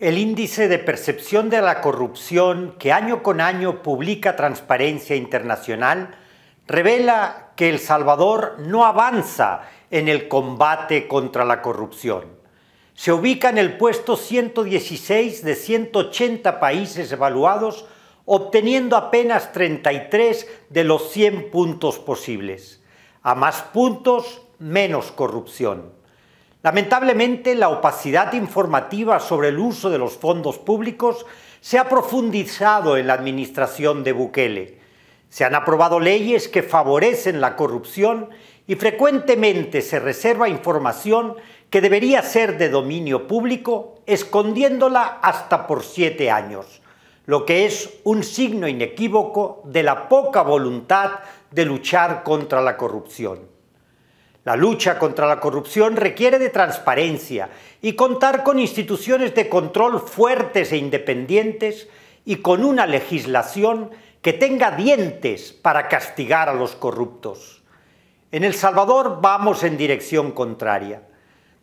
El índice de percepción de la corrupción que año con año publica Transparencia Internacional revela que El Salvador no avanza en el combate contra la corrupción. Se ubica en el puesto 116 de 180 países evaluados, obteniendo apenas 33 de los 100 puntos posibles. A más puntos, menos corrupción. Lamentablemente, la opacidad informativa sobre el uso de los fondos públicos se ha profundizado en la administración de Bukele. Se han aprobado leyes que favorecen la corrupción y frecuentemente se reserva información que debería ser de dominio público, escondiéndola hasta por siete años, lo que es un signo inequívoco de la poca voluntad de luchar contra la corrupción. La lucha contra la corrupción requiere de transparencia y contar con instituciones de control fuertes e independientes y con una legislación que tenga dientes para castigar a los corruptos. En El Salvador vamos en dirección contraria.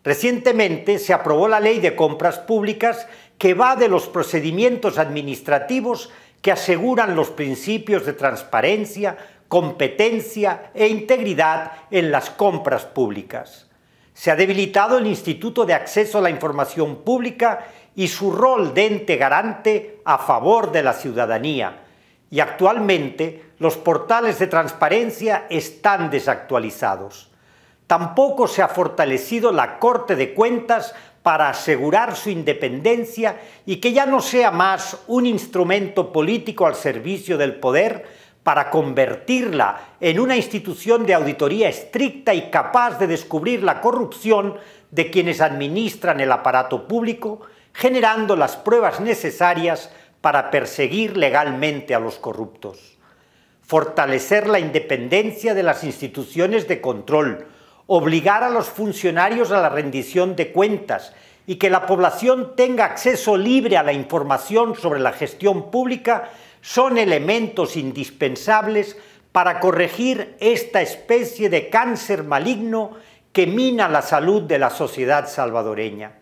Recientemente se aprobó la ley de compras públicas que va de los procedimientos administrativos que aseguran los principios de transparencia, competencia e integridad en las compras públicas. Se ha debilitado el Instituto de Acceso a la Información Pública y su rol de ente garante a favor de la ciudadanía. Y actualmente los portales de transparencia están desactualizados. Tampoco se ha fortalecido la Corte de Cuentas para asegurar su independencia y que ya no sea más un instrumento político al servicio del poder para convertirla en una institución de auditoría estricta y capaz de descubrir la corrupción de quienes administran el aparato público, generando las pruebas necesarias para perseguir legalmente a los corruptos. Fortalecer la independencia de las instituciones de control, obligar a los funcionarios a la rendición de cuentas y que la población tenga acceso libre a la información sobre la gestión pública son elementos indispensables para corregir esta especie de cáncer maligno que mina la salud de la sociedad salvadoreña.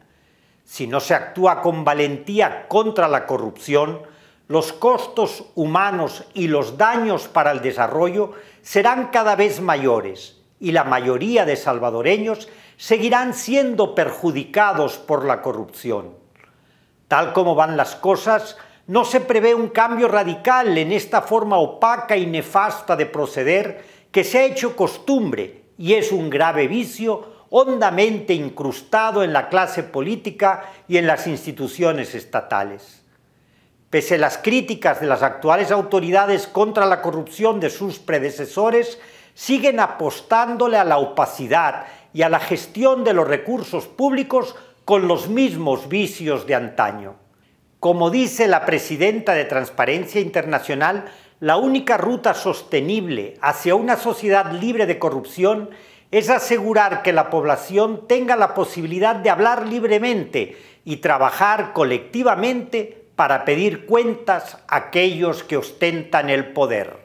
Si no se actúa con valentía contra la corrupción, los costos humanos y los daños para el desarrollo serán cada vez mayores y la mayoría de salvadoreños seguirán siendo perjudicados por la corrupción. Tal como van las cosas, no se prevé un cambio radical en esta forma opaca y nefasta de proceder que se ha hecho costumbre y es un grave vicio hondamente incrustado en la clase política y en las instituciones estatales. Pese a las críticas de las actuales autoridades contra la corrupción de sus predecesores, siguen apostándole a la opacidad y a la gestión de los recursos públicos con los mismos vicios de antaño. Como dice la presidenta de Transparencia Internacional, la única ruta sostenible hacia una sociedad libre de corrupción es asegurar que la población tenga la posibilidad de hablar libremente y trabajar colectivamente para pedir cuentas a aquellos que ostentan el poder.